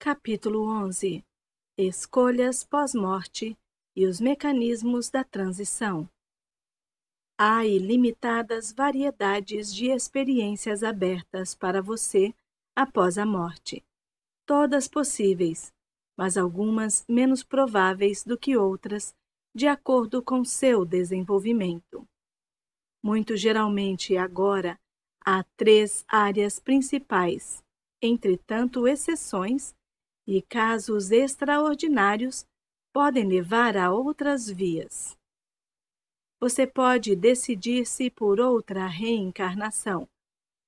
Capítulo 11 Escolhas pós-morte e os mecanismos da transição. Há ilimitadas variedades de experiências abertas para você após a morte, todas possíveis, mas algumas menos prováveis do que outras, de acordo com seu desenvolvimento. Muito geralmente agora, há três áreas principais, entretanto, exceções e casos extraordinários podem levar a outras vias. Você pode decidir-se por outra reencarnação.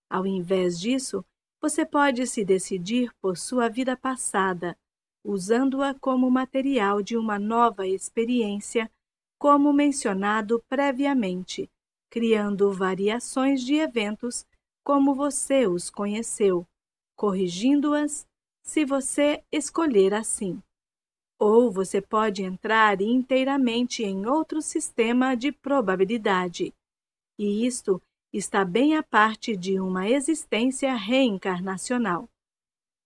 Ao invés disso, você pode se decidir por sua vida passada, usando-a como material de uma nova experiência, como mencionado previamente, criando variações de eventos como você os conheceu, corrigindo-as se você escolher assim. Ou você pode entrar inteiramente em outro sistema de probabilidade. E isto está bem à parte de uma existência reencarnacional.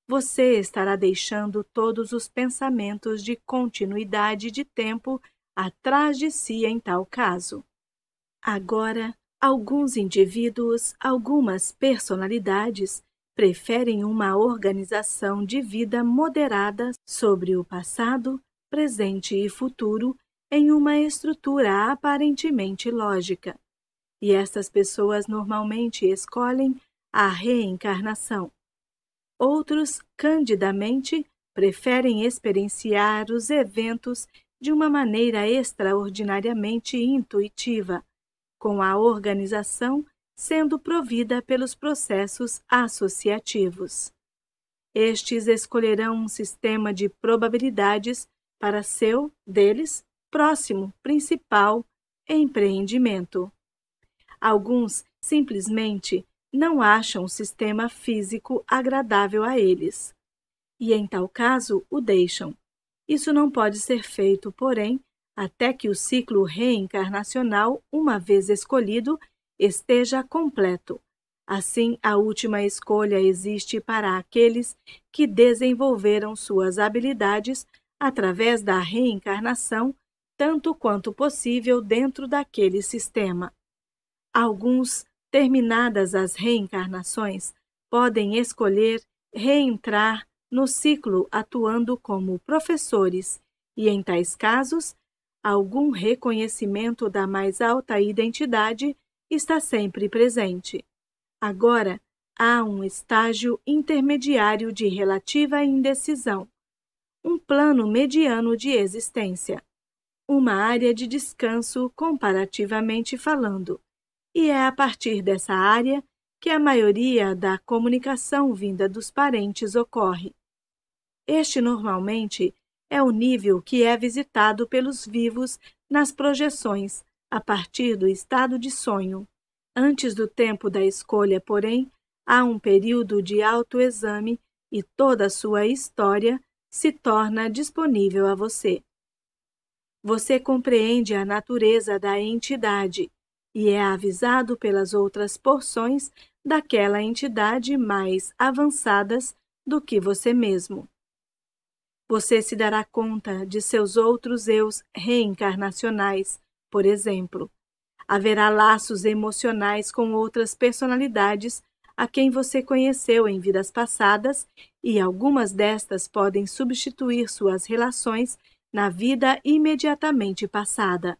Você estará deixando todos os pensamentos de continuidade de tempo atrás de si em tal caso. Agora, alguns indivíduos, algumas personalidades preferem uma organização de vida moderada sobre o passado, presente e futuro em uma estrutura aparentemente lógica. E essas pessoas normalmente escolhem a reencarnação. Outros, candidamente, preferem experienciar os eventos de uma maneira extraordinariamente intuitiva, com a organização sendo provida pelos processos associativos. Estes escolherão um sistema de probabilidades para seu, deles, próximo, principal empreendimento. Alguns simplesmente não acham o sistema físico agradável a eles e, em tal caso, o deixam. Isso não pode ser feito, porém, até que o ciclo reencarnacional, uma vez escolhido, esteja completo. Assim, a última escolha existe para aqueles que desenvolveram suas habilidades através da reencarnação, tanto quanto possível dentro daquele sistema. Alguns, terminadas as reencarnações, podem escolher reentrar no ciclo atuando como professores, e em tais casos, algum reconhecimento da mais alta identidade está sempre presente. Agora, há um estágio intermediário de relativa indecisão, um plano mediano de existência, uma área de descanso comparativamente falando, e é a partir dessa área que a maioria da comunicação vinda dos parentes ocorre. Este normalmente é o nível que é visitado pelos vivos nas projeções a partir do estado de sonho. Antes do tempo da escolha, porém, há um período de autoexame e toda a sua história se torna disponível a você. Você compreende a natureza da entidade e é avisado pelas outras porções daquela entidade mais avançadas do que você mesmo. Você se dará conta de seus outros eus reencarnacionais por exemplo, haverá laços emocionais com outras personalidades a quem você conheceu em vidas passadas, e algumas destas podem substituir suas relações na vida imediatamente passada.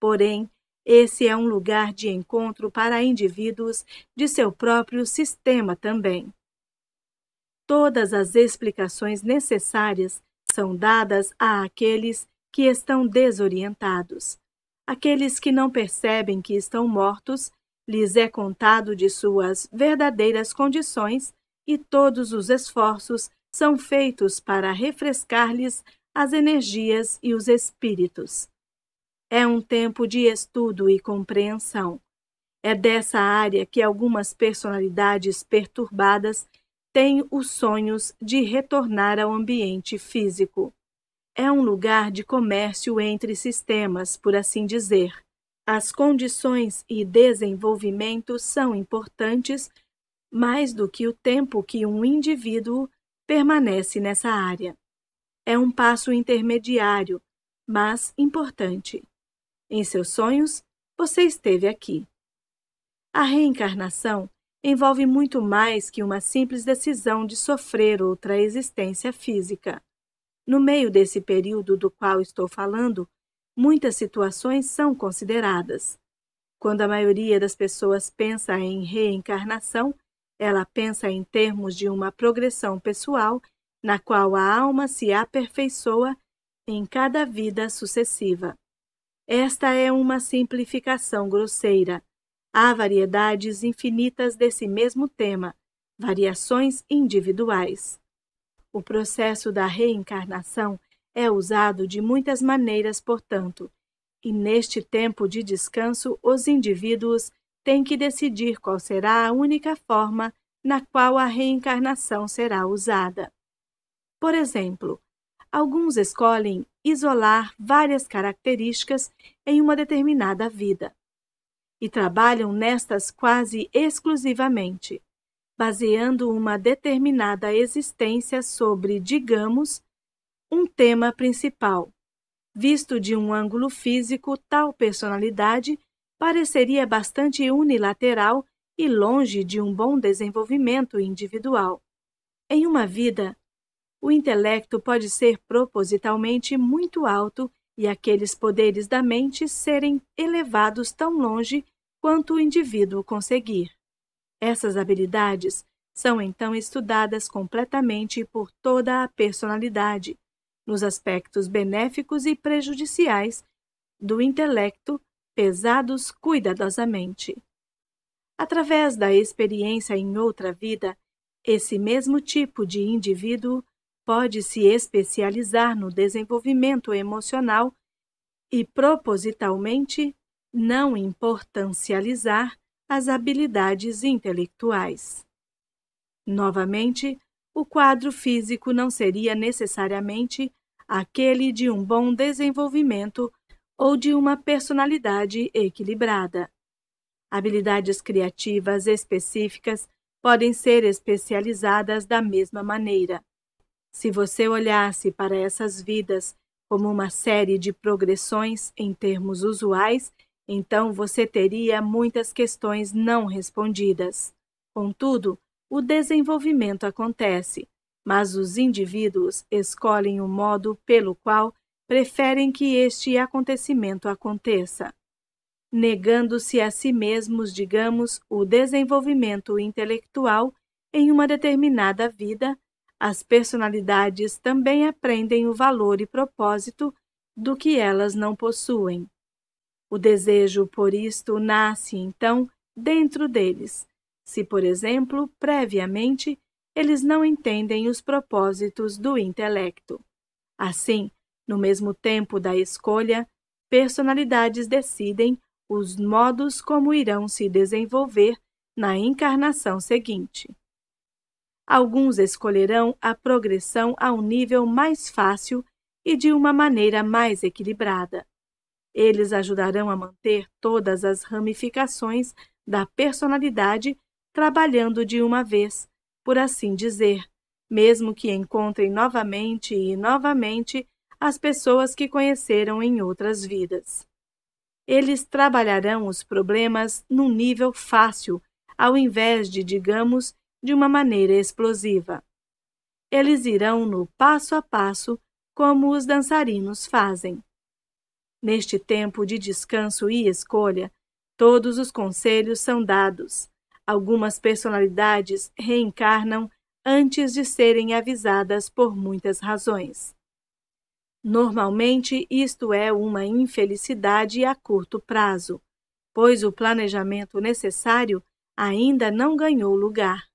Porém, esse é um lugar de encontro para indivíduos de seu próprio sistema também. Todas as explicações necessárias são dadas a aqueles que estão desorientados. Aqueles que não percebem que estão mortos, lhes é contado de suas verdadeiras condições e todos os esforços são feitos para refrescar-lhes as energias e os espíritos. É um tempo de estudo e compreensão. É dessa área que algumas personalidades perturbadas têm os sonhos de retornar ao ambiente físico é um lugar de comércio entre sistemas, por assim dizer. As condições e desenvolvimento são importantes mais do que o tempo que um indivíduo permanece nessa área. É um passo intermediário, mas importante. Em seus sonhos, você esteve aqui. A reencarnação envolve muito mais que uma simples decisão de sofrer outra existência física. No meio desse período do qual estou falando, muitas situações são consideradas. Quando a maioria das pessoas pensa em reencarnação, ela pensa em termos de uma progressão pessoal na qual a alma se aperfeiçoa em cada vida sucessiva. Esta é uma simplificação grosseira. Há variedades infinitas desse mesmo tema, variações individuais. O processo da reencarnação é usado de muitas maneiras, portanto, e neste tempo de descanso, os indivíduos têm que decidir qual será a única forma na qual a reencarnação será usada. Por exemplo, alguns escolhem isolar várias características em uma determinada vida e trabalham nestas quase exclusivamente baseando uma determinada existência sobre, digamos, um tema principal. Visto de um ângulo físico, tal personalidade pareceria bastante unilateral e longe de um bom desenvolvimento individual. Em uma vida, o intelecto pode ser propositalmente muito alto e aqueles poderes da mente serem elevados tão longe quanto o indivíduo conseguir. Essas habilidades são então estudadas completamente por toda a personalidade, nos aspectos benéficos e prejudiciais do intelecto, pesados cuidadosamente. Através da experiência em outra vida, esse mesmo tipo de indivíduo pode se especializar no desenvolvimento emocional e propositalmente não importancializar as habilidades intelectuais. Novamente, o quadro físico não seria necessariamente aquele de um bom desenvolvimento ou de uma personalidade equilibrada. Habilidades criativas específicas podem ser especializadas da mesma maneira. Se você olhasse para essas vidas como uma série de progressões em termos usuais então você teria muitas questões não respondidas. Contudo, o desenvolvimento acontece, mas os indivíduos escolhem o modo pelo qual preferem que este acontecimento aconteça. Negando-se a si mesmos, digamos, o desenvolvimento intelectual em uma determinada vida, as personalidades também aprendem o valor e propósito do que elas não possuem. O desejo por isto nasce, então, dentro deles, se, por exemplo, previamente, eles não entendem os propósitos do intelecto. Assim, no mesmo tempo da escolha, personalidades decidem os modos como irão se desenvolver na encarnação seguinte. Alguns escolherão a progressão a um nível mais fácil e de uma maneira mais equilibrada. Eles ajudarão a manter todas as ramificações da personalidade trabalhando de uma vez, por assim dizer, mesmo que encontrem novamente e novamente as pessoas que conheceram em outras vidas. Eles trabalharão os problemas num nível fácil, ao invés de, digamos, de uma maneira explosiva. Eles irão no passo a passo, como os dançarinos fazem. Neste tempo de descanso e escolha, todos os conselhos são dados. Algumas personalidades reencarnam antes de serem avisadas por muitas razões. Normalmente, isto é uma infelicidade a curto prazo, pois o planejamento necessário ainda não ganhou lugar.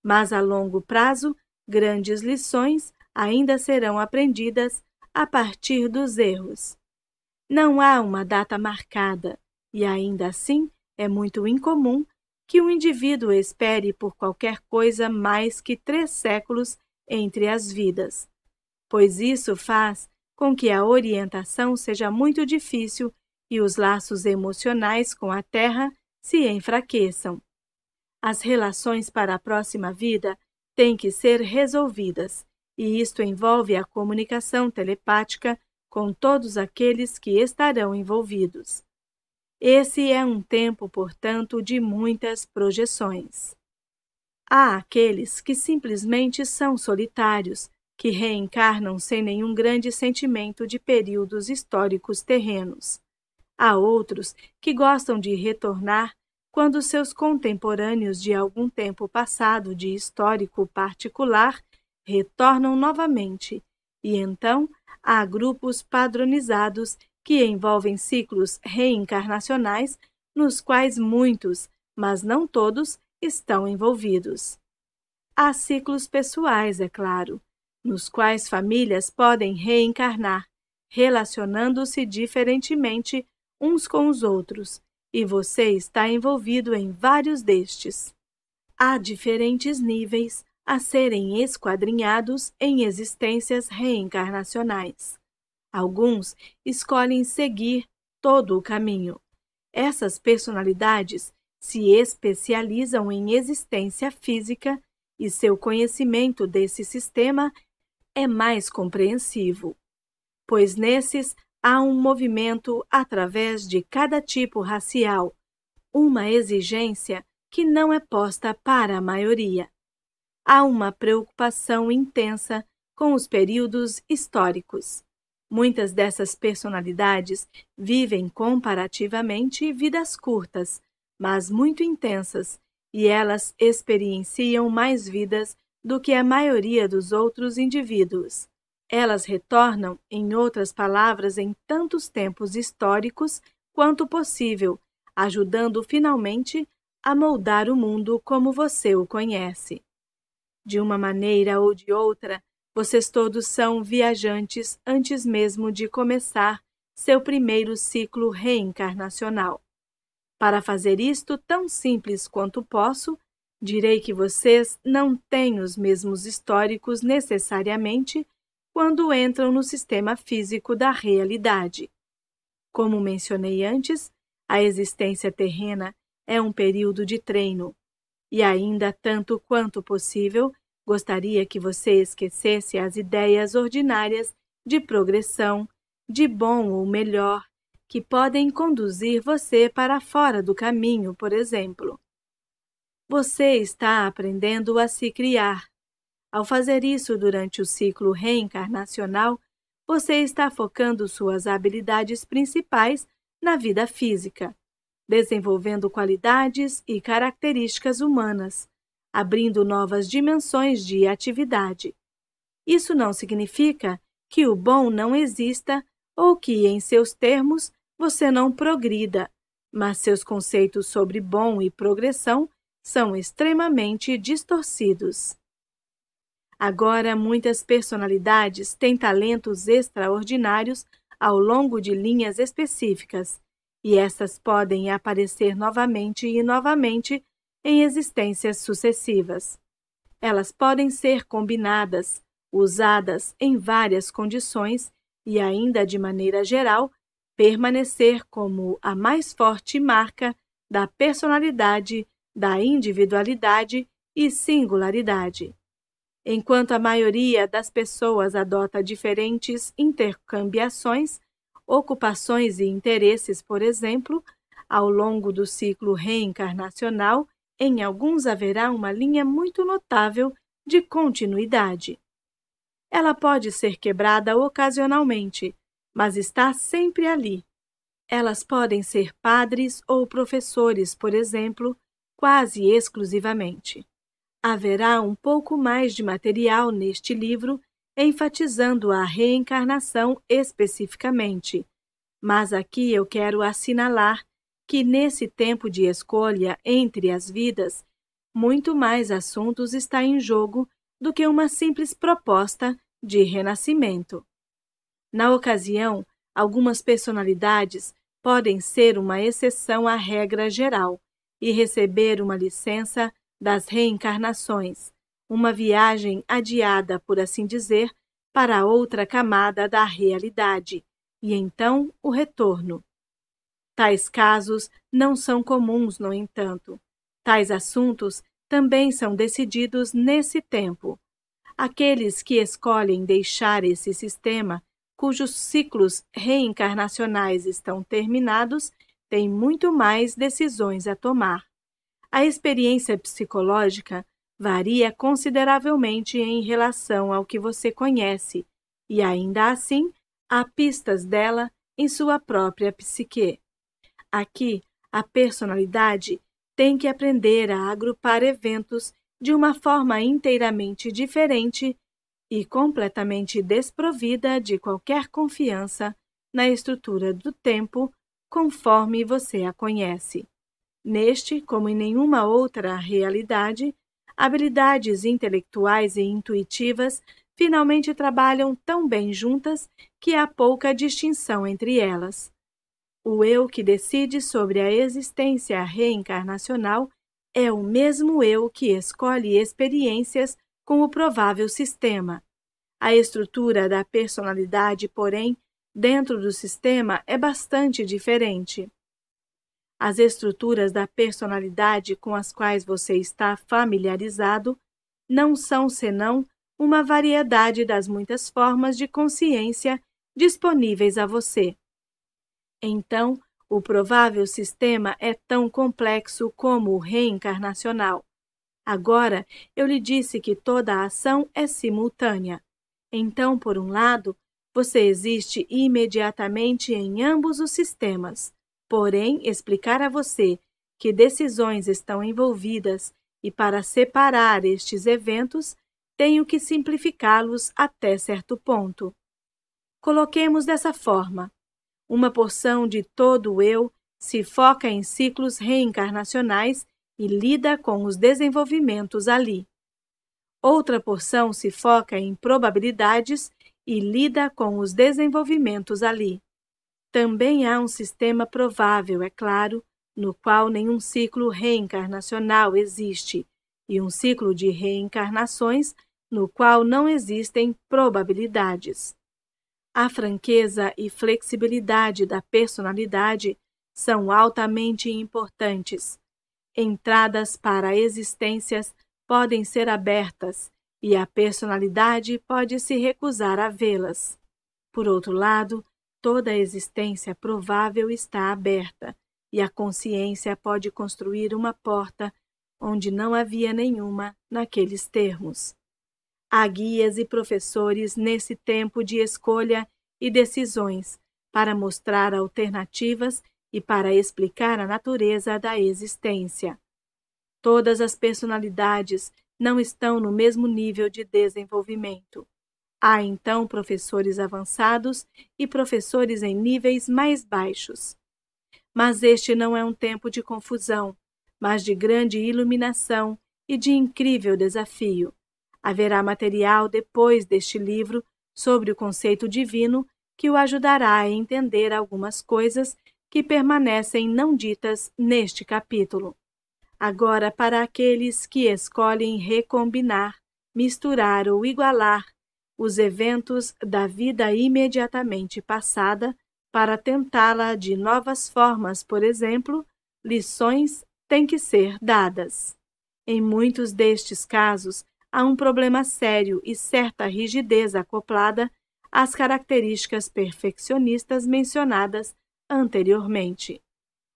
Mas a longo prazo, grandes lições ainda serão aprendidas a partir dos erros. Não há uma data marcada e ainda assim é muito incomum que o indivíduo espere por qualquer coisa mais que três séculos entre as vidas, pois isso faz com que a orientação seja muito difícil e os laços emocionais com a Terra se enfraqueçam. As relações para a próxima vida têm que ser resolvidas, e isto envolve a comunicação telepática com todos aqueles que estarão envolvidos. Esse é um tempo, portanto, de muitas projeções. Há aqueles que simplesmente são solitários, que reencarnam sem nenhum grande sentimento de períodos históricos terrenos. Há outros que gostam de retornar quando seus contemporâneos de algum tempo passado de histórico particular retornam novamente, e então Há grupos padronizados que envolvem ciclos reencarnacionais, nos quais muitos, mas não todos, estão envolvidos. Há ciclos pessoais, é claro, nos quais famílias podem reencarnar, relacionando-se diferentemente uns com os outros, e você está envolvido em vários destes. Há diferentes níveis a serem esquadrinhados em existências reencarnacionais. Alguns escolhem seguir todo o caminho. Essas personalidades se especializam em existência física e seu conhecimento desse sistema é mais compreensivo, pois nesses há um movimento através de cada tipo racial, uma exigência que não é posta para a maioria há uma preocupação intensa com os períodos históricos. Muitas dessas personalidades vivem comparativamente vidas curtas, mas muito intensas, e elas experienciam mais vidas do que a maioria dos outros indivíduos. Elas retornam, em outras palavras, em tantos tempos históricos quanto possível, ajudando finalmente a moldar o mundo como você o conhece. De uma maneira ou de outra, vocês todos são viajantes antes mesmo de começar seu primeiro ciclo reencarnacional. Para fazer isto tão simples quanto posso, direi que vocês não têm os mesmos históricos necessariamente quando entram no sistema físico da realidade. Como mencionei antes, a existência terrena é um período de treino, e ainda tanto quanto possível, gostaria que você esquecesse as ideias ordinárias de progressão, de bom ou melhor, que podem conduzir você para fora do caminho, por exemplo. Você está aprendendo a se criar. Ao fazer isso durante o ciclo reencarnacional, você está focando suas habilidades principais na vida física desenvolvendo qualidades e características humanas, abrindo novas dimensões de atividade. Isso não significa que o bom não exista ou que, em seus termos, você não progrida, mas seus conceitos sobre bom e progressão são extremamente distorcidos. Agora, muitas personalidades têm talentos extraordinários ao longo de linhas específicas, e estas podem aparecer novamente e novamente em existências sucessivas. Elas podem ser combinadas, usadas em várias condições e, ainda de maneira geral, permanecer como a mais forte marca da personalidade, da individualidade e singularidade. Enquanto a maioria das pessoas adota diferentes intercambiações, ocupações e interesses, por exemplo, ao longo do ciclo reencarnacional, em alguns haverá uma linha muito notável de continuidade. Ela pode ser quebrada ocasionalmente, mas está sempre ali. Elas podem ser padres ou professores, por exemplo, quase exclusivamente. Haverá um pouco mais de material neste livro enfatizando a reencarnação especificamente. Mas aqui eu quero assinalar que nesse tempo de escolha entre as vidas, muito mais assuntos está em jogo do que uma simples proposta de renascimento. Na ocasião, algumas personalidades podem ser uma exceção à regra geral e receber uma licença das reencarnações, uma viagem adiada, por assim dizer, para outra camada da realidade, e então o retorno. Tais casos não são comuns, no entanto. Tais assuntos também são decididos nesse tempo. Aqueles que escolhem deixar esse sistema, cujos ciclos reencarnacionais estão terminados, têm muito mais decisões a tomar. A experiência psicológica varia consideravelmente em relação ao que você conhece, e ainda assim há pistas dela em sua própria psique. Aqui, a personalidade tem que aprender a agrupar eventos de uma forma inteiramente diferente e completamente desprovida de qualquer confiança na estrutura do tempo conforme você a conhece. Neste, como em nenhuma outra realidade, habilidades intelectuais e intuitivas finalmente trabalham tão bem juntas que há pouca distinção entre elas. O eu que decide sobre a existência reencarnacional é o mesmo eu que escolhe experiências com o provável sistema. A estrutura da personalidade, porém, dentro do sistema é bastante diferente. As estruturas da personalidade com as quais você está familiarizado não são senão uma variedade das muitas formas de consciência disponíveis a você. Então, o provável sistema é tão complexo como o reencarnacional. Agora, eu lhe disse que toda a ação é simultânea. Então, por um lado, você existe imediatamente em ambos os sistemas, porém explicar a você que decisões estão envolvidas e para separar estes eventos, tenho que simplificá-los até certo ponto. Coloquemos dessa forma: uma porção de todo o eu se foca em ciclos reencarnacionais e lida com os desenvolvimentos ali. Outra porção se foca em probabilidades e lida com os desenvolvimentos ali. Também há um sistema provável, é claro, no qual nenhum ciclo reencarnacional existe, e um ciclo de reencarnações no qual não existem probabilidades. A franqueza e flexibilidade da personalidade são altamente importantes. Entradas para existências podem ser abertas e a personalidade pode se recusar a vê-las. Por outro lado, Toda a existência provável está aberta, e a consciência pode construir uma porta onde não havia nenhuma naqueles termos. Há guias e professores nesse tempo de escolha e decisões para mostrar alternativas e para explicar a natureza da existência. Todas as personalidades não estão no mesmo nível de desenvolvimento. Há então professores avançados e professores em níveis mais baixos. Mas este não é um tempo de confusão, mas de grande iluminação e de incrível desafio. Haverá material depois deste livro sobre o conceito divino que o ajudará a entender algumas coisas que permanecem não ditas neste capítulo. Agora, para aqueles que escolhem recombinar, misturar ou igualar os eventos da vida imediatamente passada para tentá-la de novas formas, por exemplo, lições têm que ser dadas. Em muitos destes casos, há um problema sério e certa rigidez acoplada às características perfeccionistas mencionadas anteriormente.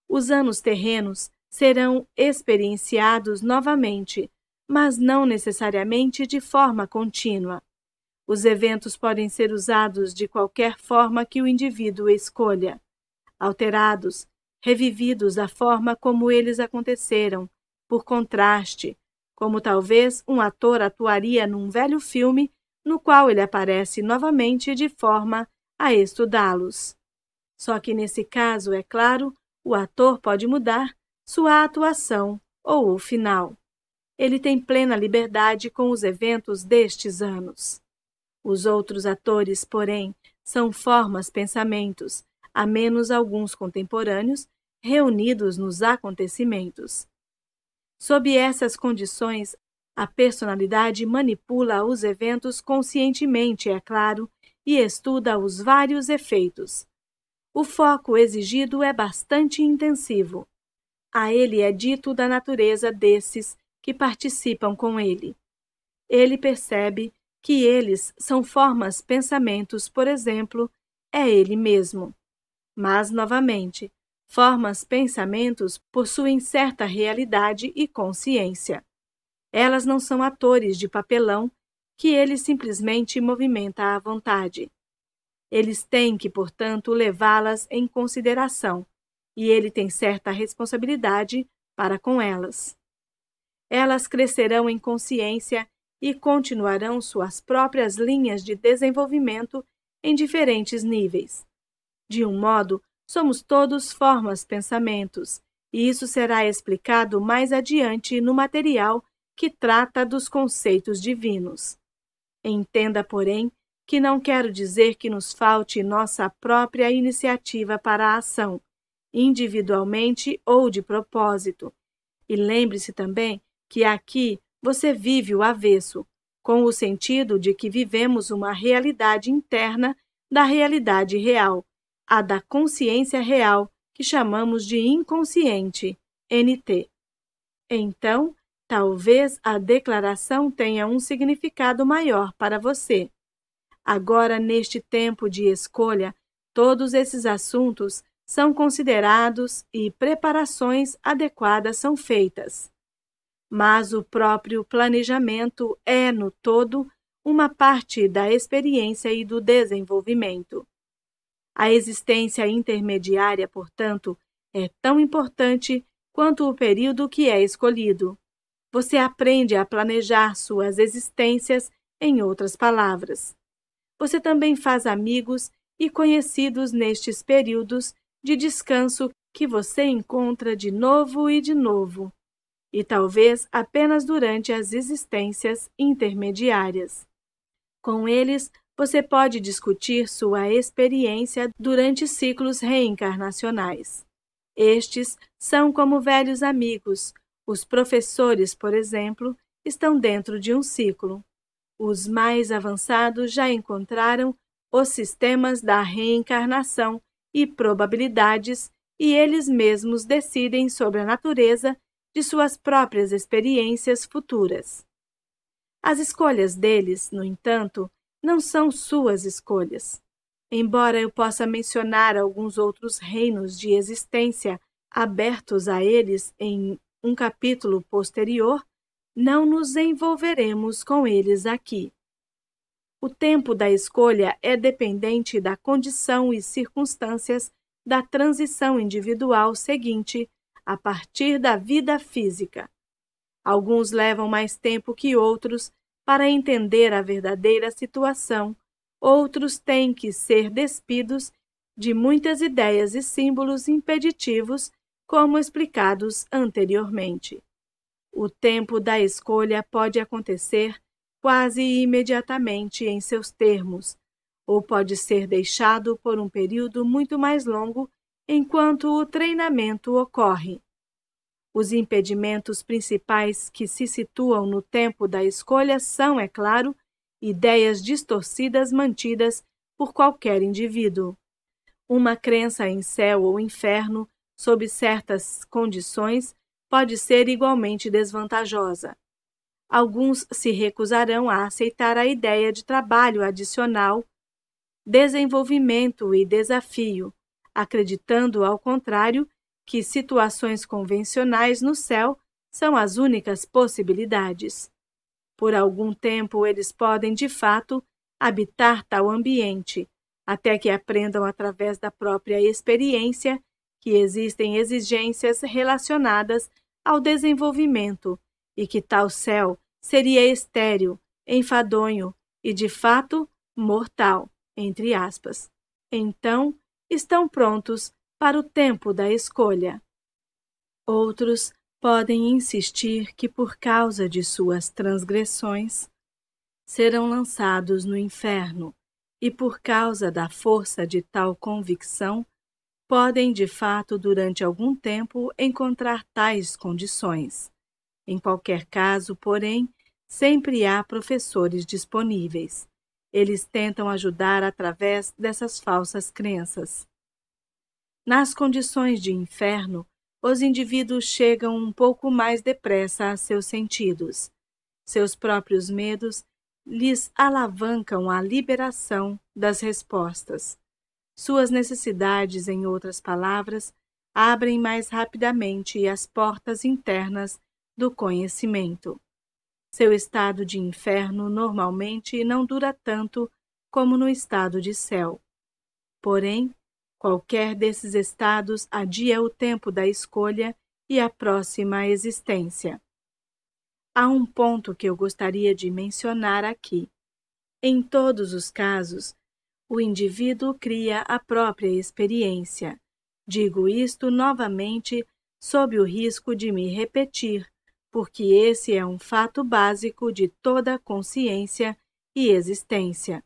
Os anos terrenos serão experienciados novamente, mas não necessariamente de forma contínua. Os eventos podem ser usados de qualquer forma que o indivíduo escolha, alterados, revividos da forma como eles aconteceram, por contraste, como talvez um ator atuaria num velho filme no qual ele aparece novamente de forma a estudá-los. Só que nesse caso, é claro, o ator pode mudar sua atuação ou o final. Ele tem plena liberdade com os eventos destes anos. Os outros atores, porém, são formas, pensamentos, a menos alguns contemporâneos, reunidos nos acontecimentos. Sob essas condições, a personalidade manipula os eventos conscientemente, é claro, e estuda os vários efeitos. O foco exigido é bastante intensivo. A ele é dito da natureza desses que participam com ele. Ele percebe que eles são formas, pensamentos, por exemplo, é ele mesmo. Mas, novamente, formas, pensamentos possuem certa realidade e consciência. Elas não são atores de papelão que ele simplesmente movimenta à vontade. Eles têm que, portanto, levá-las em consideração, e ele tem certa responsabilidade para com elas. Elas crescerão em consciência e continuarão suas próprias linhas de desenvolvimento em diferentes níveis. De um modo, somos todos formas pensamentos, e isso será explicado mais adiante no material que trata dos conceitos divinos. Entenda, porém, que não quero dizer que nos falte nossa própria iniciativa para a ação, individualmente ou de propósito. E lembre-se também que aqui você vive o avesso, com o sentido de que vivemos uma realidade interna da realidade real, a da consciência real, que chamamos de inconsciente, NT. Então, talvez a declaração tenha um significado maior para você. Agora, neste tempo de escolha, todos esses assuntos são considerados e preparações adequadas são feitas mas o próprio planejamento é, no todo, uma parte da experiência e do desenvolvimento. A existência intermediária, portanto, é tão importante quanto o período que é escolhido. Você aprende a planejar suas existências, em outras palavras. Você também faz amigos e conhecidos nestes períodos de descanso que você encontra de novo e de novo e talvez apenas durante as existências intermediárias. Com eles, você pode discutir sua experiência durante ciclos reencarnacionais. Estes são como velhos amigos. Os professores, por exemplo, estão dentro de um ciclo. Os mais avançados já encontraram os sistemas da reencarnação e probabilidades, e eles mesmos decidem sobre a natureza de suas próprias experiências futuras. As escolhas deles, no entanto, não são suas escolhas. Embora eu possa mencionar alguns outros reinos de existência abertos a eles em um capítulo posterior, não nos envolveremos com eles aqui. O tempo da escolha é dependente da condição e circunstâncias da transição individual seguinte a partir da vida física. Alguns levam mais tempo que outros para entender a verdadeira situação, outros têm que ser despidos de muitas ideias e símbolos impeditivos, como explicados anteriormente. O tempo da escolha pode acontecer quase imediatamente em seus termos, ou pode ser deixado por um período muito mais longo enquanto o treinamento ocorre. Os impedimentos principais que se situam no tempo da escolha são, é claro, ideias distorcidas mantidas por qualquer indivíduo. Uma crença em céu ou inferno, sob certas condições, pode ser igualmente desvantajosa. Alguns se recusarão a aceitar a ideia de trabalho adicional, desenvolvimento e desafio, acreditando, ao contrário, que situações convencionais no céu são as únicas possibilidades. Por algum tempo, eles podem, de fato, habitar tal ambiente, até que aprendam através da própria experiência que existem exigências relacionadas ao desenvolvimento e que tal céu seria estéril, enfadonho e de fato mortal, entre aspas. Então, estão prontos para o tempo da escolha. Outros podem insistir que, por causa de suas transgressões, serão lançados no inferno, e por causa da força de tal convicção, podem de fato, durante algum tempo, encontrar tais condições. Em qualquer caso, porém, sempre há professores disponíveis. Eles tentam ajudar através dessas falsas crenças. Nas condições de inferno, os indivíduos chegam um pouco mais depressa a seus sentidos. Seus próprios medos lhes alavancam a liberação das respostas. Suas necessidades, em outras palavras, abrem mais rapidamente as portas internas do conhecimento. Seu estado de inferno normalmente não dura tanto como no estado de céu. Porém, qualquer desses estados adia o tempo da escolha e a próxima existência. Há um ponto que eu gostaria de mencionar aqui. Em todos os casos, o indivíduo cria a própria experiência. Digo isto novamente sob o risco de me repetir, porque esse é um fato básico de toda consciência e existência.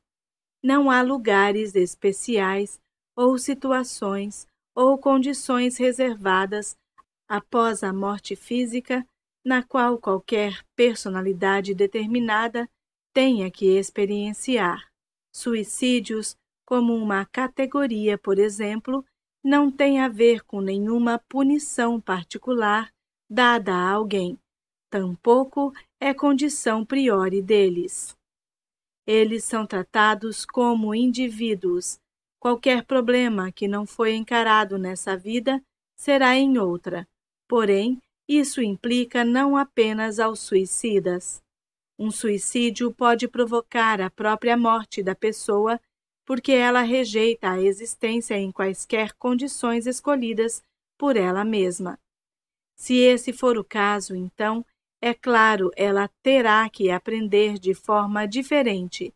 Não há lugares especiais ou situações ou condições reservadas após a morte física na qual qualquer personalidade determinada tenha que experienciar. Suicídios, como uma categoria, por exemplo, não tem a ver com nenhuma punição particular dada a alguém. Tampouco é condição priori deles. Eles são tratados como indivíduos. Qualquer problema que não foi encarado nessa vida será em outra. Porém, isso implica não apenas aos suicidas. Um suicídio pode provocar a própria morte da pessoa, porque ela rejeita a existência em quaisquer condições escolhidas por ela mesma. Se esse for o caso, então, é claro, ela terá que aprender de forma diferente.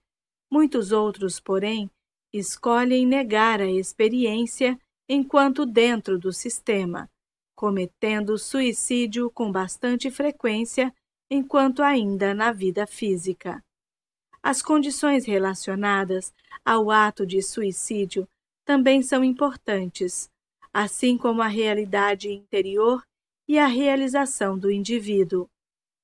Muitos outros, porém, escolhem negar a experiência enquanto dentro do sistema, cometendo suicídio com bastante frequência enquanto ainda na vida física. As condições relacionadas ao ato de suicídio também são importantes, assim como a realidade interior e a realização do indivíduo.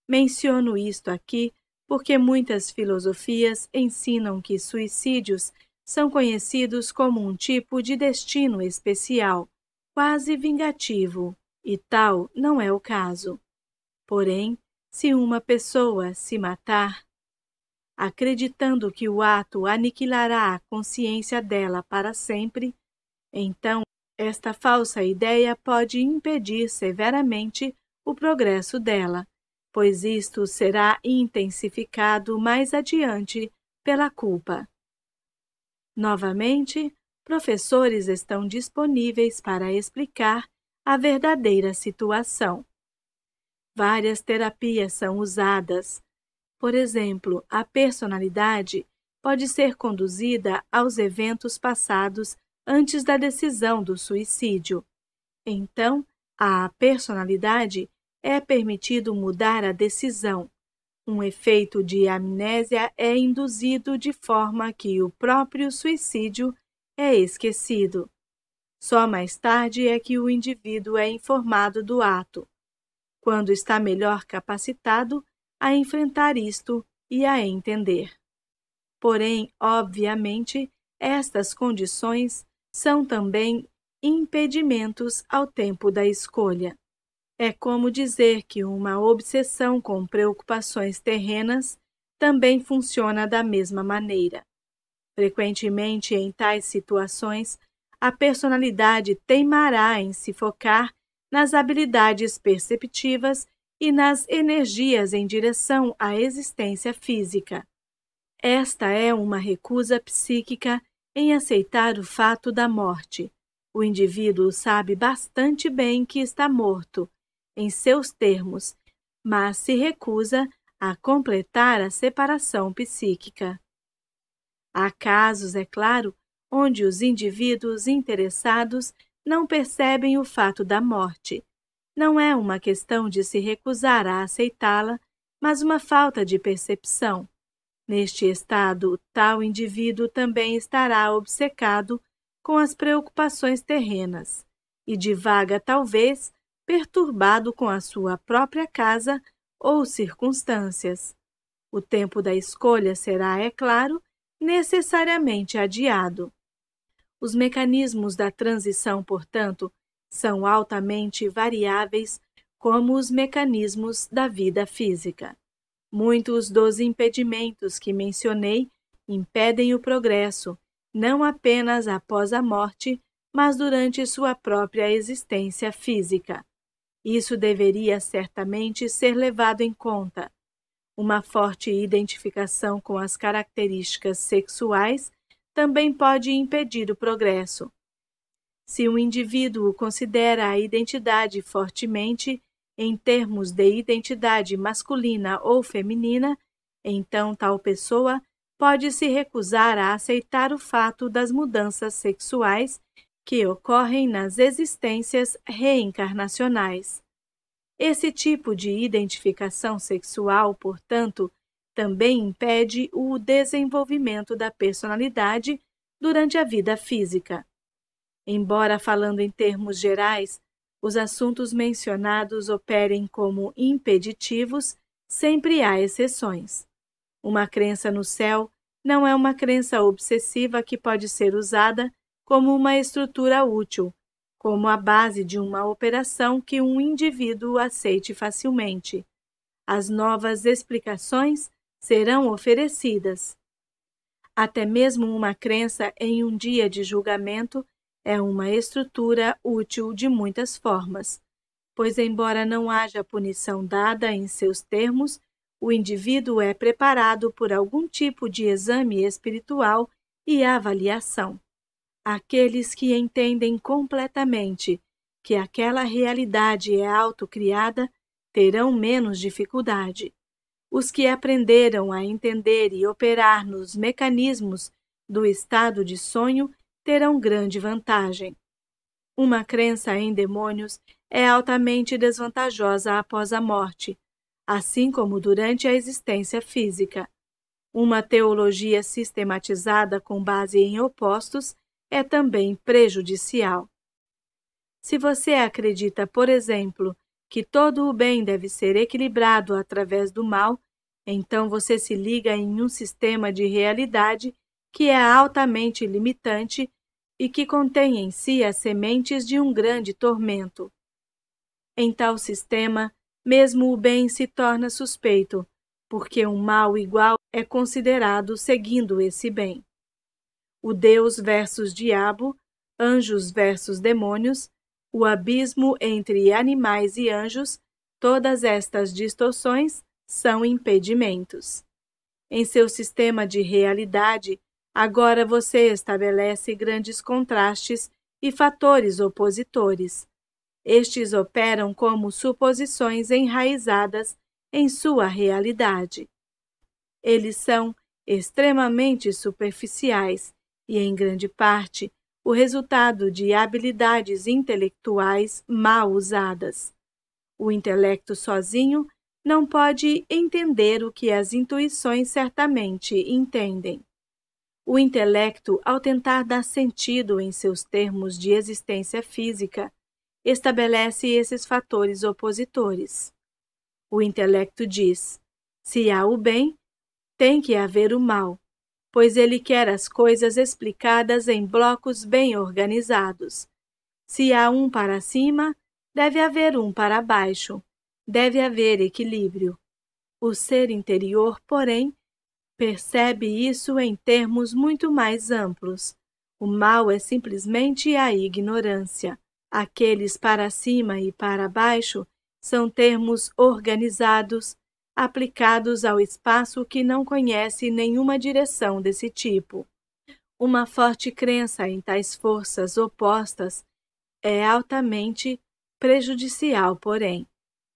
Menciono isto aqui porque muitas filosofias ensinam que suicídios são conhecidos como um tipo de destino especial, quase vingativo, e tal não é o caso. Porém, se uma pessoa se matar, acreditando que o ato aniquilará a consciência dela para sempre, então esta falsa ideia pode impedir severamente o progresso dela, pois isto será intensificado mais adiante pela culpa. Novamente, professores estão disponíveis para explicar a verdadeira situação. Várias terapias são usadas. Por exemplo, a personalidade pode ser conduzida aos eventos passados antes da decisão do suicídio. Então, a personalidade é permitido mudar a decisão. Um efeito de amnésia é induzido de forma que o próprio suicídio é esquecido. Só mais tarde é que o indivíduo é informado do ato, quando está melhor capacitado a enfrentar isto e a entender. Porém, obviamente, estas condições são também impedimentos ao tempo da escolha. É como dizer que uma obsessão com preocupações terrenas também funciona da mesma maneira. Frequentemente, em tais situações, a personalidade teimará em se focar nas habilidades perceptivas e nas energias em direção à existência física. Esta é uma recusa psíquica em aceitar o fato da morte. O indivíduo sabe bastante bem que está morto em seus termos, mas se recusa a completar a separação psíquica. Há casos, é claro, onde os indivíduos interessados não percebem o fato da morte. Não é uma questão de se recusar a aceitá-la, mas uma falta de percepção. Neste estado, tal indivíduo também estará obcecado com as preocupações terrenas e divaga, talvez, perturbado com a sua própria casa ou circunstâncias. O tempo da escolha será, é claro, necessariamente adiado. Os mecanismos da transição, portanto, são altamente variáveis, como os mecanismos da vida física. Muitos dos impedimentos que mencionei impedem o progresso, não apenas após a morte, mas durante sua própria existência física. Isso deveria certamente ser levado em conta. Uma forte identificação com as características sexuais também pode impedir o progresso. Se um indivíduo considera a identidade fortemente em termos de identidade masculina ou feminina, então tal pessoa pode se recusar a aceitar o fato das mudanças sexuais que ocorrem nas existências reencarnacionais. Esse tipo de identificação sexual, portanto, também impede o desenvolvimento da personalidade durante a vida física. Embora falando em termos gerais, os assuntos mencionados operem como impeditivos, sempre há exceções. Uma crença no céu não é uma crença obsessiva que pode ser usada como uma estrutura útil, como a base de uma operação que um indivíduo aceite facilmente. As novas explicações serão oferecidas. Até mesmo uma crença em um dia de julgamento é uma estrutura útil de muitas formas, pois, embora não haja punição dada em seus termos, o indivíduo é preparado por algum tipo de exame espiritual e avaliação aqueles que entendem completamente que aquela realidade é autocriada terão menos dificuldade. Os que aprenderam a entender e operar nos mecanismos do estado de sonho terão grande vantagem. Uma crença em demônios é altamente desvantajosa após a morte, assim como durante a existência física. Uma teologia sistematizada com base em opostos é também prejudicial. Se você acredita, por exemplo, que todo o bem deve ser equilibrado através do mal, então você se liga em um sistema de realidade que é altamente limitante e que contém em si as sementes de um grande tormento. Em tal sistema, mesmo o bem se torna suspeito, porque um mal igual é considerado seguindo esse bem o Deus versus Diabo, anjos versus demônios, o abismo entre animais e anjos, todas estas distorções são impedimentos. Em seu sistema de realidade, agora você estabelece grandes contrastes e fatores opositores. Estes operam como suposições enraizadas em sua realidade. Eles são extremamente superficiais e, em grande parte, o resultado de habilidades intelectuais mal usadas. O intelecto sozinho não pode entender o que as intuições certamente entendem. O intelecto, ao tentar dar sentido em seus termos de existência física, estabelece esses fatores opositores. O intelecto diz: se há o bem, tem que haver o mal pois ele quer as coisas explicadas em blocos bem organizados. Se há um para cima, deve haver um para baixo. Deve haver equilíbrio. O ser interior, porém, percebe isso em termos muito mais amplos. O mal é simplesmente a ignorância. Aqueles para cima e para baixo são termos organizados aplicados ao espaço que não conhece nenhuma direção desse tipo. Uma forte crença em tais forças opostas é altamente prejudicial, porém,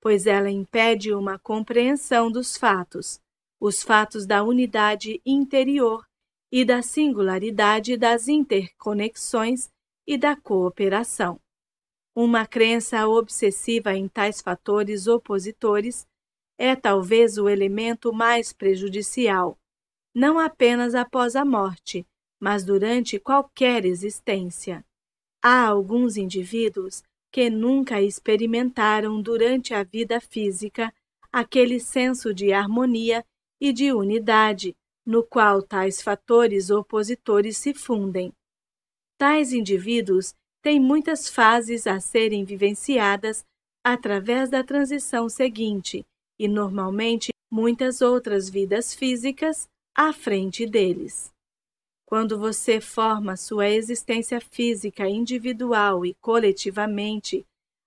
pois ela impede uma compreensão dos fatos, os fatos da unidade interior e da singularidade das interconexões e da cooperação. Uma crença obsessiva em tais fatores opositores é talvez o elemento mais prejudicial, não apenas após a morte, mas durante qualquer existência. Há alguns indivíduos que nunca experimentaram durante a vida física aquele senso de harmonia e de unidade no qual tais fatores opositores se fundem. Tais indivíduos têm muitas fases a serem vivenciadas através da transição seguinte, e normalmente muitas outras vidas físicas à frente deles. Quando você forma sua existência física individual e coletivamente,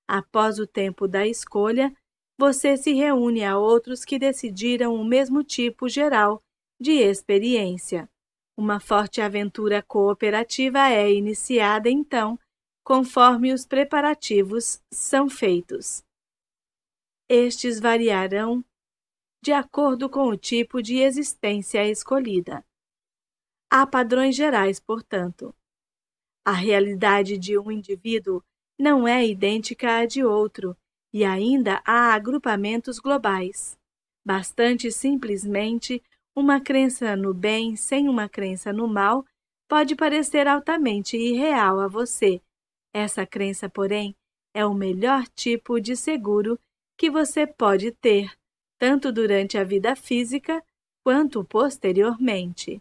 após o tempo da escolha, você se reúne a outros que decidiram o mesmo tipo geral de experiência. Uma forte aventura cooperativa é iniciada então, conforme os preparativos são feitos estes variarão de acordo com o tipo de existência escolhida. Há padrões gerais, portanto. A realidade de um indivíduo não é idêntica à de outro, e ainda há agrupamentos globais. Bastante simplesmente, uma crença no bem sem uma crença no mal pode parecer altamente irreal a você. Essa crença, porém, é o melhor tipo de seguro que você pode ter, tanto durante a vida física quanto posteriormente.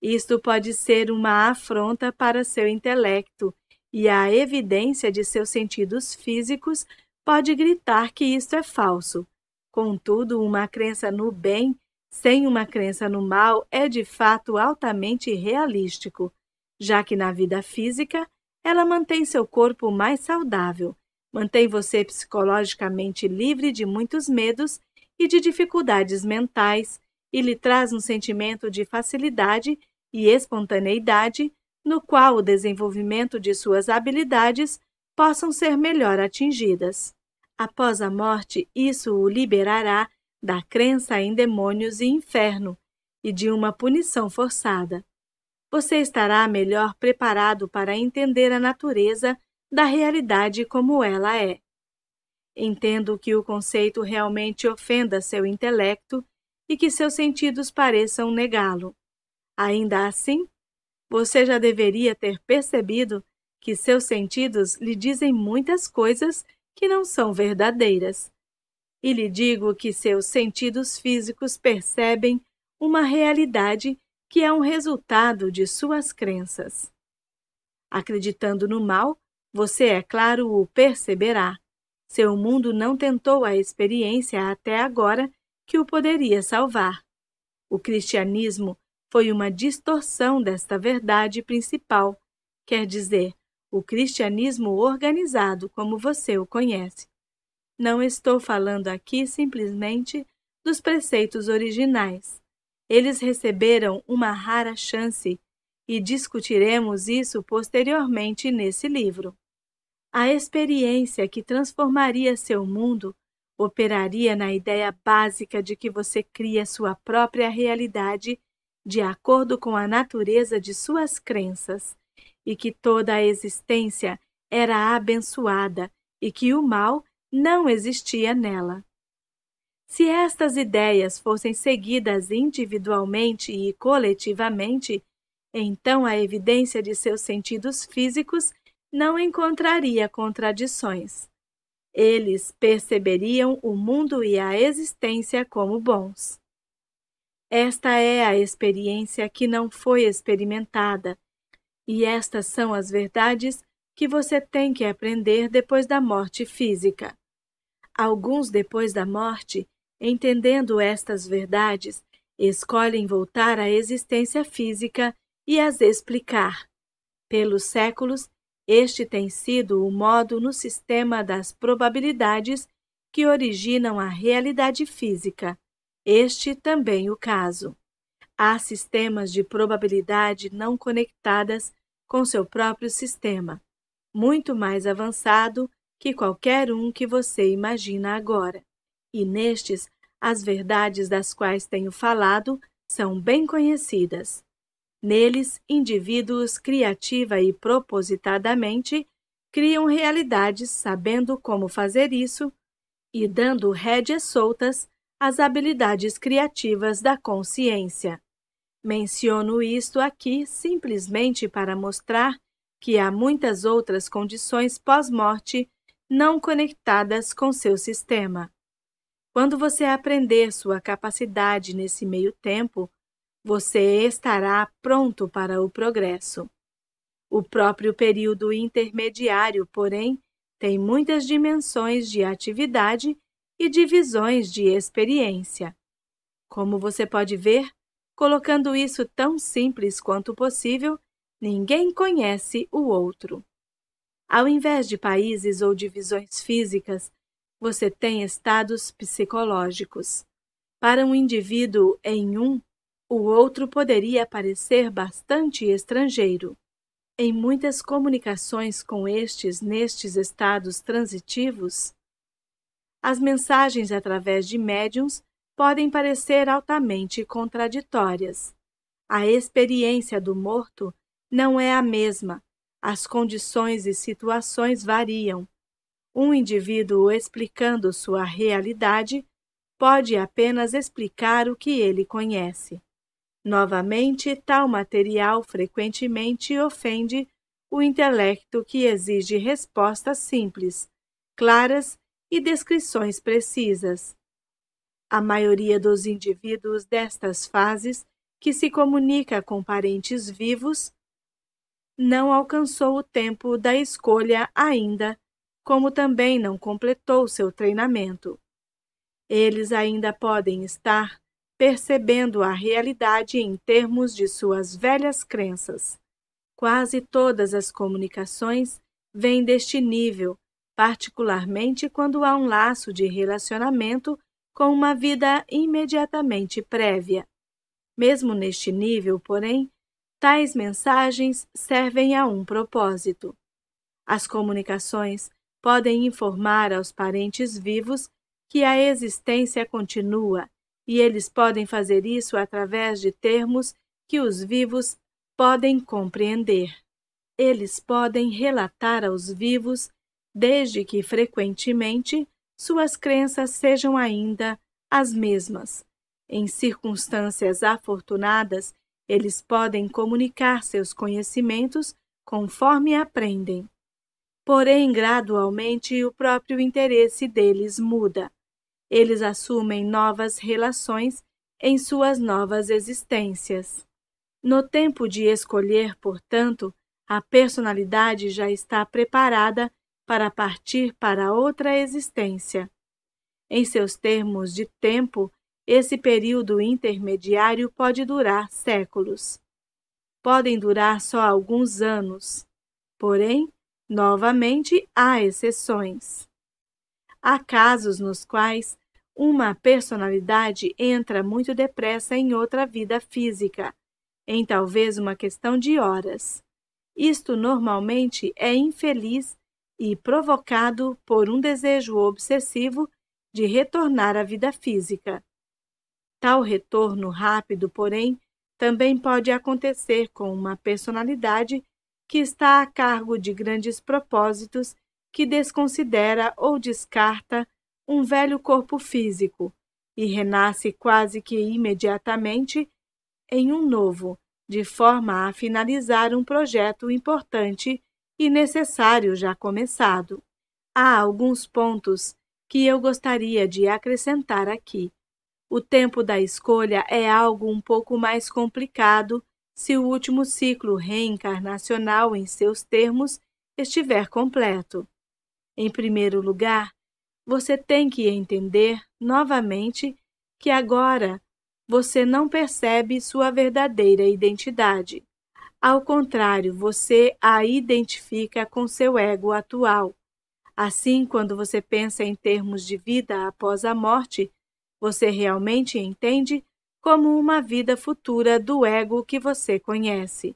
Isto pode ser uma afronta para seu intelecto, e a evidência de seus sentidos físicos pode gritar que isto é falso. Contudo, uma crença no bem sem uma crença no mal é de fato altamente realístico, já que na vida física ela mantém seu corpo mais saudável, Mantém você psicologicamente livre de muitos medos e de dificuldades mentais e lhe traz um sentimento de facilidade e espontaneidade, no qual o desenvolvimento de suas habilidades possam ser melhor atingidas. Após a morte, isso o liberará da crença em demônios e inferno e de uma punição forçada. Você estará melhor preparado para entender a natureza da realidade como ela é. Entendo que o conceito realmente ofenda seu intelecto e que seus sentidos pareçam negá-lo. Ainda assim, você já deveria ter percebido que seus sentidos lhe dizem muitas coisas que não são verdadeiras. E lhe digo que seus sentidos físicos percebem uma realidade que é um resultado de suas crenças. Acreditando no mal, você, é claro, o perceberá. Seu mundo não tentou a experiência até agora que o poderia salvar. O cristianismo foi uma distorção desta verdade principal, quer dizer, o cristianismo organizado como você o conhece. Não estou falando aqui simplesmente dos preceitos originais. Eles receberam uma rara chance e discutiremos isso posteriormente nesse livro. A experiência que transformaria seu mundo operaria na ideia básica de que você cria sua própria realidade de acordo com a natureza de suas crenças e que toda a existência era abençoada e que o mal não existia nela. Se estas ideias fossem seguidas individualmente e coletivamente, então a evidência de seus sentidos físicos não encontraria contradições. Eles perceberiam o mundo e a existência como bons. Esta é a experiência que não foi experimentada, e estas são as verdades que você tem que aprender depois da morte física. Alguns, depois da morte, entendendo estas verdades, escolhem voltar à existência física e as explicar. Pelos séculos, este tem sido o modo no sistema das probabilidades que originam a realidade física. Este também o caso. Há sistemas de probabilidade não conectadas com seu próprio sistema, muito mais avançado que qualquer um que você imagina agora. E nestes, as verdades das quais tenho falado são bem conhecidas. Neles, indivíduos criativa e propositadamente criam realidades sabendo como fazer isso e dando rédeas soltas às habilidades criativas da consciência. Menciono isto aqui simplesmente para mostrar que há muitas outras condições pós-morte não conectadas com seu sistema. Quando você aprender sua capacidade nesse meio tempo, você estará pronto para o progresso. O próprio período intermediário, porém, tem muitas dimensões de atividade e divisões de experiência. Como você pode ver, colocando isso tão simples quanto possível, ninguém conhece o outro. Ao invés de países ou divisões físicas, você tem estados psicológicos. Para um indivíduo em um, o outro poderia parecer bastante estrangeiro. Em muitas comunicações com estes nestes estados transitivos, as mensagens através de médiums podem parecer altamente contraditórias. A experiência do morto não é a mesma, as condições e situações variam. Um indivíduo explicando sua realidade pode apenas explicar o que ele conhece. Novamente, tal material frequentemente ofende o intelecto que exige respostas simples, claras e descrições precisas. A maioria dos indivíduos destas fases, que se comunica com parentes vivos, não alcançou o tempo da escolha ainda, como também não completou seu treinamento. Eles ainda podem estar percebendo a realidade em termos de suas velhas crenças. Quase todas as comunicações vêm deste nível, particularmente quando há um laço de relacionamento com uma vida imediatamente prévia. Mesmo neste nível, porém, tais mensagens servem a um propósito. As comunicações podem informar aos parentes vivos que a existência continua e eles podem fazer isso através de termos que os vivos podem compreender. Eles podem relatar aos vivos, desde que frequentemente suas crenças sejam ainda as mesmas. Em circunstâncias afortunadas, eles podem comunicar seus conhecimentos conforme aprendem. Porém, gradualmente, o próprio interesse deles muda. Eles assumem novas relações em suas novas existências. No tempo de escolher, portanto, a personalidade já está preparada para partir para outra existência. Em seus termos de tempo, esse período intermediário pode durar séculos. Podem durar só alguns anos. Porém, novamente, há exceções. Há casos nos quais uma personalidade entra muito depressa em outra vida física, em talvez uma questão de horas. Isto normalmente é infeliz e provocado por um desejo obsessivo de retornar à vida física. Tal retorno rápido, porém, também pode acontecer com uma personalidade que está a cargo de grandes propósitos que desconsidera ou descarta um velho corpo físico e renasce quase que imediatamente em um novo, de forma a finalizar um projeto importante e necessário já começado. Há alguns pontos que eu gostaria de acrescentar aqui. O tempo da escolha é algo um pouco mais complicado se o último ciclo reencarnacional, em seus termos, estiver completo. Em primeiro lugar, você tem que entender novamente que agora você não percebe sua verdadeira identidade. Ao contrário, você a identifica com seu ego atual. Assim, quando você pensa em termos de vida após a morte, você realmente entende como uma vida futura do ego que você conhece.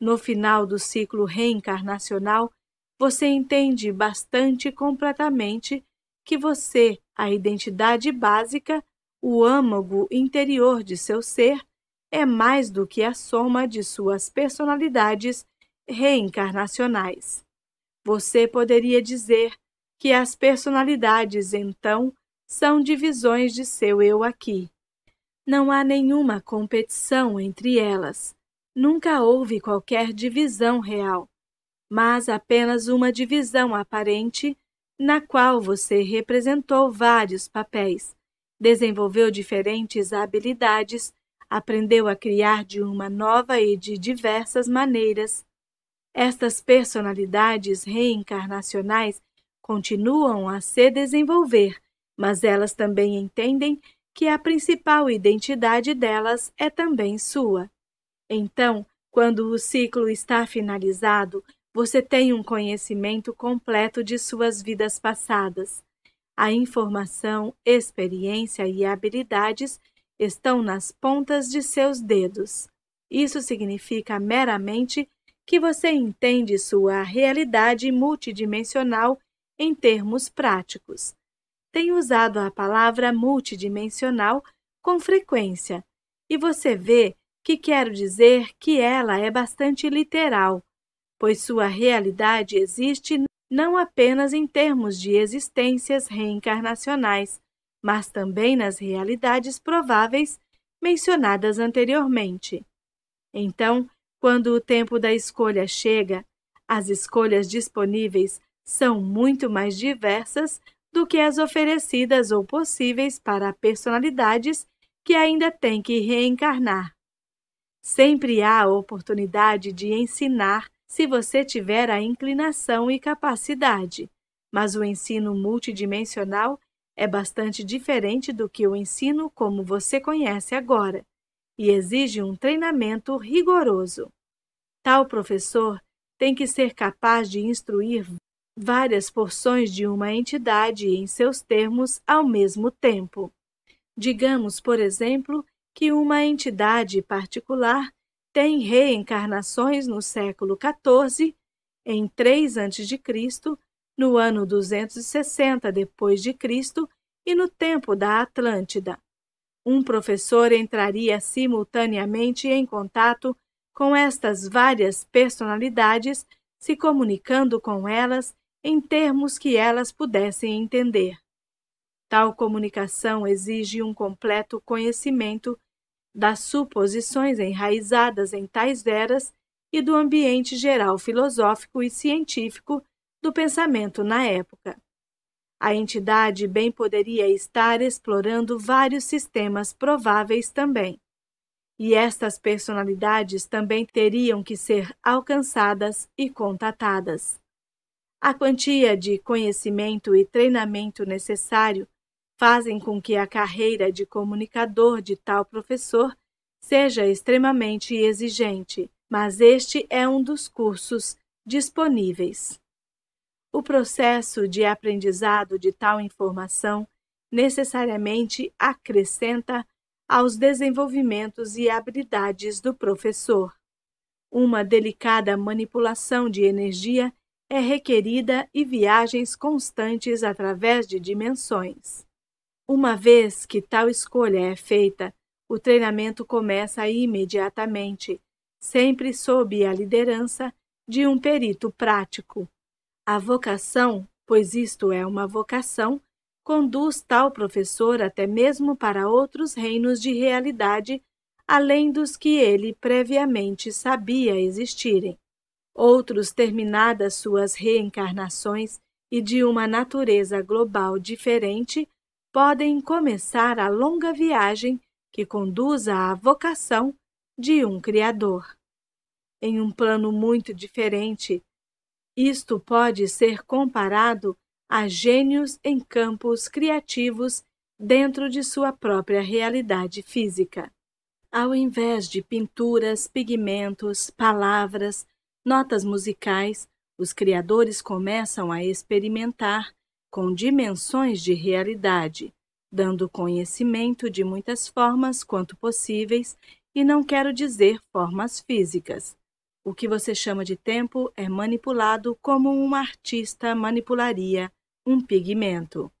No final do ciclo reencarnacional, você entende bastante completamente que você, a identidade básica, o âmago interior de seu ser, é mais do que a soma de suas personalidades reencarnacionais. Você poderia dizer que as personalidades, então, são divisões de seu eu aqui. Não há nenhuma competição entre elas. Nunca houve qualquer divisão real mas apenas uma divisão aparente na qual você representou vários papéis, desenvolveu diferentes habilidades, aprendeu a criar de uma nova e de diversas maneiras. Estas personalidades reencarnacionais continuam a se desenvolver, mas elas também entendem que a principal identidade delas é também sua. Então, quando o ciclo está finalizado, você tem um conhecimento completo de suas vidas passadas. A informação, experiência e habilidades estão nas pontas de seus dedos. Isso significa meramente que você entende sua realidade multidimensional em termos práticos. Tem usado a palavra multidimensional com frequência, e você vê que quero dizer que ela é bastante literal, pois sua realidade existe não apenas em termos de existências reencarnacionais, mas também nas realidades prováveis mencionadas anteriormente. Então, quando o tempo da escolha chega, as escolhas disponíveis são muito mais diversas do que as oferecidas ou possíveis para personalidades que ainda têm que reencarnar. Sempre há a oportunidade de ensinar se você tiver a inclinação e capacidade, mas o ensino multidimensional é bastante diferente do que o ensino como você conhece agora e exige um treinamento rigoroso. Tal professor tem que ser capaz de instruir várias porções de uma entidade em seus termos ao mesmo tempo. Digamos, por exemplo, que uma entidade particular tem reencarnações no século XIV, em 3 a.C., no ano 260 d.C. e no tempo da Atlântida. Um professor entraria simultaneamente em contato com estas várias personalidades, se comunicando com elas em termos que elas pudessem entender. Tal comunicação exige um completo conhecimento das suposições enraizadas em tais eras e do ambiente geral filosófico e científico do pensamento na época. A entidade bem poderia estar explorando vários sistemas prováveis também. E estas personalidades também teriam que ser alcançadas e contatadas. A quantia de conhecimento e treinamento necessário fazem com que a carreira de comunicador de tal professor seja extremamente exigente, mas este é um dos cursos disponíveis. O processo de aprendizado de tal informação necessariamente acrescenta aos desenvolvimentos e habilidades do professor. Uma delicada manipulação de energia é requerida e viagens constantes através de dimensões. Uma vez que tal escolha é feita, o treinamento começa imediatamente, sempre sob a liderança de um perito prático. A vocação, pois isto é uma vocação, conduz tal professor até mesmo para outros reinos de realidade, além dos que ele previamente sabia existirem. Outros, terminadas suas reencarnações e de uma natureza global diferente, podem começar a longa viagem que conduz à vocação de um Criador. Em um plano muito diferente, isto pode ser comparado a gênios em campos criativos dentro de sua própria realidade física. Ao invés de pinturas, pigmentos, palavras, notas musicais, os criadores começam a experimentar com dimensões de realidade, dando conhecimento de muitas formas quanto possíveis, e não quero dizer formas físicas. O que você chama de tempo é manipulado como um artista manipularia um pigmento.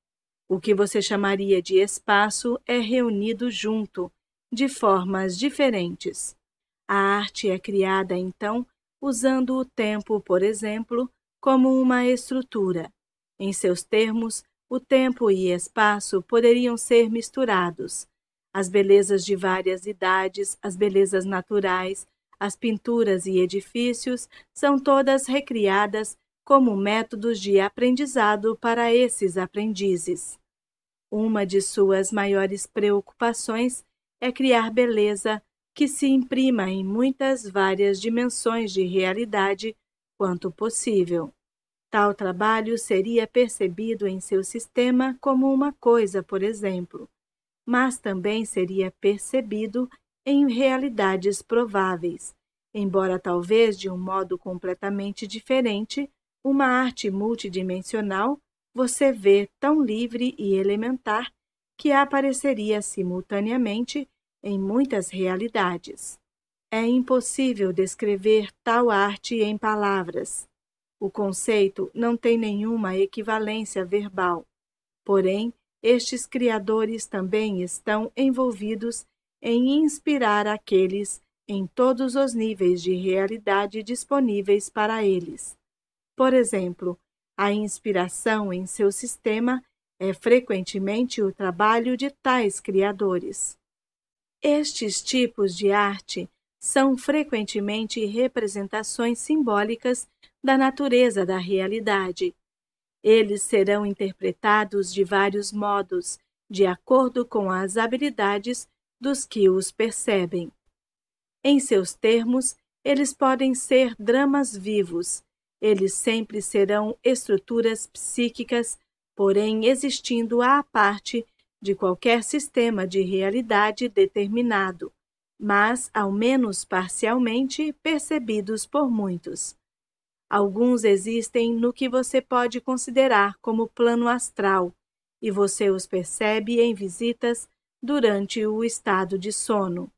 O que você chamaria de espaço é reunido junto, de formas diferentes. A arte é criada, então, usando o tempo, por exemplo, como uma estrutura, em seus termos, o tempo e espaço poderiam ser misturados. As belezas de várias idades, as belezas naturais, as pinturas e edifícios são todas recriadas como métodos de aprendizado para esses aprendizes. Uma de suas maiores preocupações é criar beleza que se imprima em muitas várias dimensões de realidade quanto possível. Tal trabalho seria percebido em seu sistema como uma coisa, por exemplo, mas também seria percebido em realidades prováveis, embora talvez de um modo completamente diferente, uma arte multidimensional você vê tão livre e elementar que apareceria simultaneamente em muitas realidades. É impossível descrever tal arte em palavras o conceito não tem nenhuma equivalência verbal, porém, estes criadores também estão envolvidos em inspirar aqueles em todos os níveis de realidade disponíveis para eles. Por exemplo, a inspiração em seu sistema é frequentemente o trabalho de tais criadores. Estes tipos de arte são frequentemente representações simbólicas da natureza da realidade. Eles serão interpretados de vários modos, de acordo com as habilidades dos que os percebem. Em seus termos, eles podem ser dramas vivos, eles sempre serão estruturas psíquicas, porém existindo à parte de qualquer sistema de realidade determinado, mas ao menos parcialmente percebidos por muitos. Alguns existem no que você pode considerar como plano astral, e você os percebe em visitas durante o estado de sono.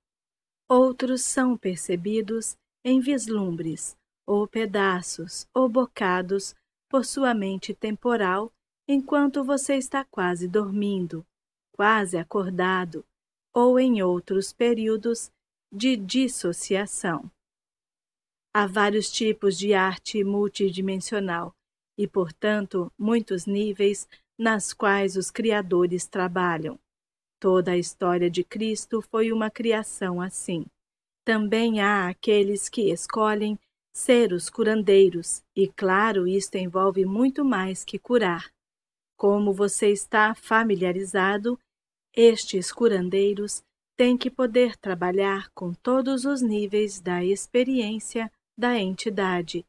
Outros são percebidos em vislumbres, ou pedaços, ou bocados por sua mente temporal enquanto você está quase dormindo, quase acordado, ou em outros períodos de dissociação. Há vários tipos de arte multidimensional e, portanto, muitos níveis nas quais os criadores trabalham. Toda a história de Cristo foi uma criação assim. Também há aqueles que escolhem ser os curandeiros, e claro, isto envolve muito mais que curar. Como você está familiarizado, estes curandeiros têm que poder trabalhar com todos os níveis da experiência da entidade,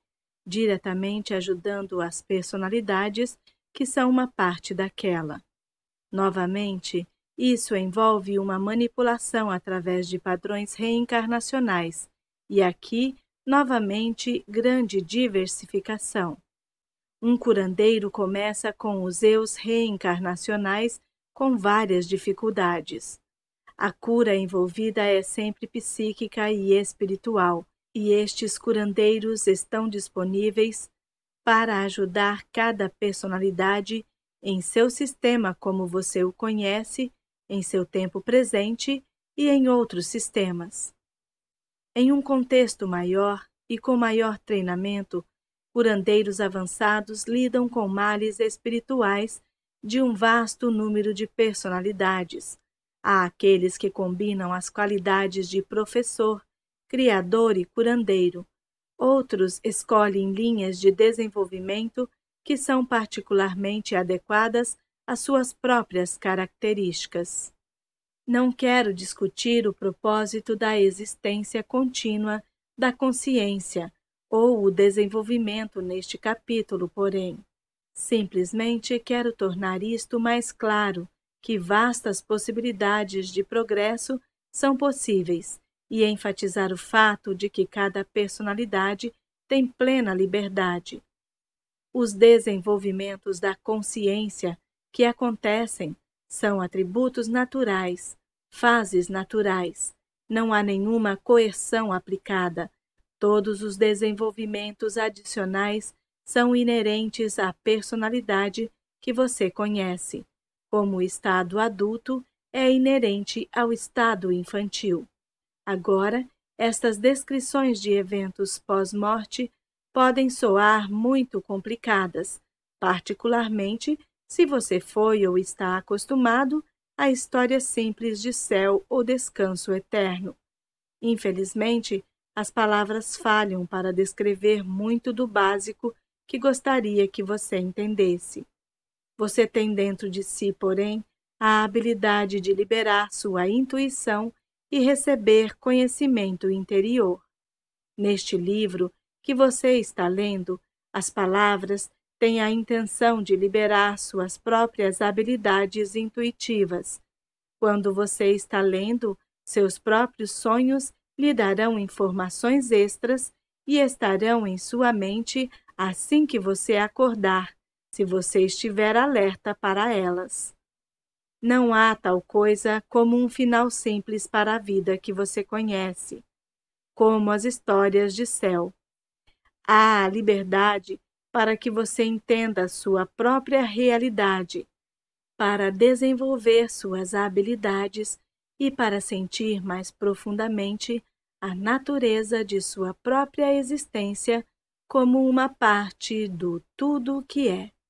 diretamente ajudando as personalidades que são uma parte daquela. Novamente, isso envolve uma manipulação através de padrões reencarnacionais, e aqui, novamente, grande diversificação. Um curandeiro começa com os eus reencarnacionais com várias dificuldades. A cura envolvida é sempre psíquica e espiritual, e estes curandeiros estão disponíveis para ajudar cada personalidade em seu sistema como você o conhece, em seu tempo presente e em outros sistemas. Em um contexto maior e com maior treinamento, curandeiros avançados lidam com males espirituais de um vasto número de personalidades. Há aqueles que combinam as qualidades de professor, criador e curandeiro. Outros escolhem linhas de desenvolvimento que são particularmente adequadas às suas próprias características. Não quero discutir o propósito da existência contínua da consciência ou o desenvolvimento neste capítulo, porém. Simplesmente quero tornar isto mais claro que vastas possibilidades de progresso são possíveis e enfatizar o fato de que cada personalidade tem plena liberdade. Os desenvolvimentos da consciência que acontecem são atributos naturais, fases naturais. Não há nenhuma coerção aplicada. Todos os desenvolvimentos adicionais são inerentes à personalidade que você conhece, como o estado adulto é inerente ao estado infantil. Agora, estas descrições de eventos pós-morte podem soar muito complicadas, particularmente se você foi ou está acostumado a histórias simples de céu ou descanso eterno. Infelizmente, as palavras falham para descrever muito do básico que gostaria que você entendesse. Você tem dentro de si, porém, a habilidade de liberar sua intuição e receber conhecimento interior. Neste livro que você está lendo, as palavras têm a intenção de liberar suas próprias habilidades intuitivas. Quando você está lendo, seus próprios sonhos lhe darão informações extras e estarão em sua mente assim que você acordar, se você estiver alerta para elas. Não há tal coisa como um final simples para a vida que você conhece, como as histórias de céu. Há liberdade para que você entenda sua própria realidade, para desenvolver suas habilidades e para sentir mais profundamente a natureza de sua própria existência como uma parte do tudo que é.